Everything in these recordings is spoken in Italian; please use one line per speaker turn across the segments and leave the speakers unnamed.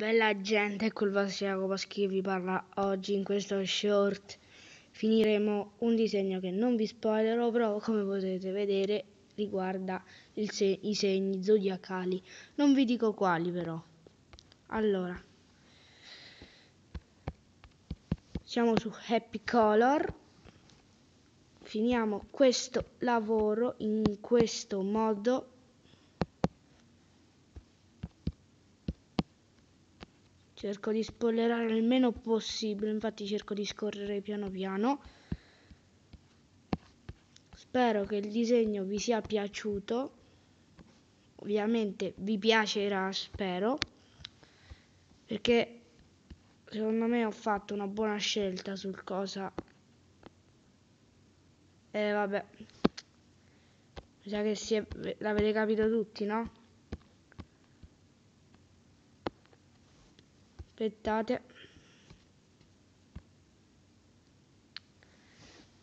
Bella gente, col Vasco Jacopo che vi parla oggi in questo short. Finiremo un disegno che non vi spoilerò, però come potete vedere riguarda se i segni zodiacali. Non vi dico quali però. Allora, siamo su Happy Color. Finiamo questo lavoro in questo modo cerco di spoilerare il meno possibile, infatti cerco di scorrere piano piano. Spero che il disegno vi sia piaciuto, ovviamente vi piacerà, spero, perché secondo me ho fatto una buona scelta sul cosa. E eh, vabbè, mi sa che si è... l'avete capito tutti, no? aspettate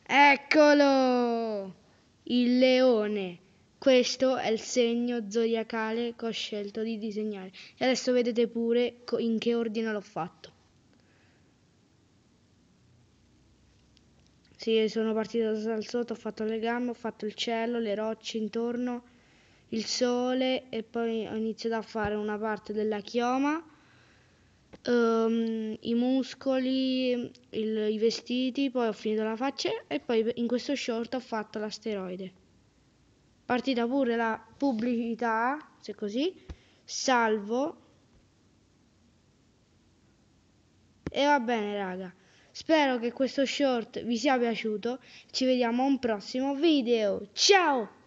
eccolo il leone questo è il segno zodiacale che ho scelto di disegnare e adesso vedete pure in che ordine l'ho fatto sì, sono partito dal sotto, ho fatto le gambe, ho fatto il cielo, le rocce intorno, il sole e poi ho iniziato a fare una parte della chioma um, i muscoli, il, i vestiti, poi ho finito la faccia e poi in questo short ho fatto l'asteroide. Partita pure la pubblicità, se così, salvo. E va bene raga, spero che questo short vi sia piaciuto, ci vediamo a un prossimo video, ciao!